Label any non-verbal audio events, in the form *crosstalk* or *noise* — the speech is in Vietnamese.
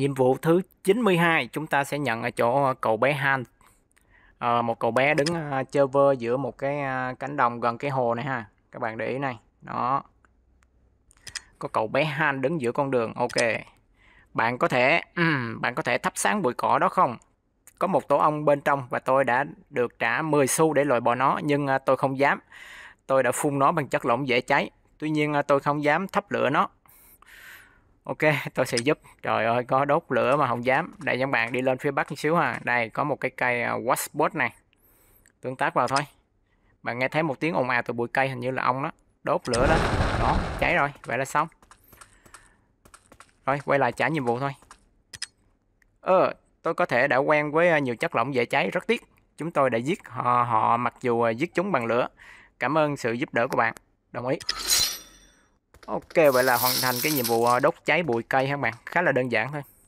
Nhiệm vụ thứ 92 chúng ta sẽ nhận ở chỗ ờ, cậu bé Han. À, một cậu bé đứng uh, chơi vơ giữa một cái uh, cánh đồng gần cái hồ này ha. Các bạn để ý này. Đó. Có cậu bé Han đứng giữa con đường. Ok. Bạn có thể um, bạn có thể thắp sáng bụi cỏ đó không? Có một tổ ong bên trong và tôi đã được trả 10 xu để loại bỏ nó nhưng uh, tôi không dám. Tôi đã phun nó bằng chất lỏng dễ cháy. Tuy nhiên uh, tôi không dám thắp lửa nó Ok, *laughs* tôi sẽ giúp. Trời ơi, có đốt lửa mà không dám. Để các bạn đi lên phía bắc một xíu ha. Đây, có một cái cây à, washboard này. Tương tác vào thôi. Bạn nghe thấy một tiếng ồn ào từ bụi cây hình như là ông đó. Đốt lửa đó. Đó, cháy rồi. Vậy là xong. Rồi, quay lại trả nhiệm vụ thôi. Ờ, tôi có thể đã quen với à, nhiều chất lỏng dễ cháy. Rất tiếc, chúng tôi đã giết họ, họ mặc dù à, giết chúng bằng lửa. Cảm ơn sự giúp đỡ của bạn. Đồng ý. Ok vậy là hoàn thành cái nhiệm vụ ờ, đốt cháy bụi cây các bạn khá là đơn giản thôi